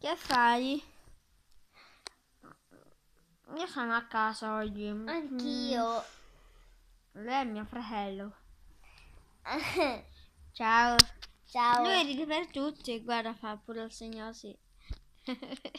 Che fai? Io sono a casa oggi. Anch'io. Mm. Lei è mio fratello. Ciao. Ciao. Lui ride per tutti, guarda, fa pure il segno sì.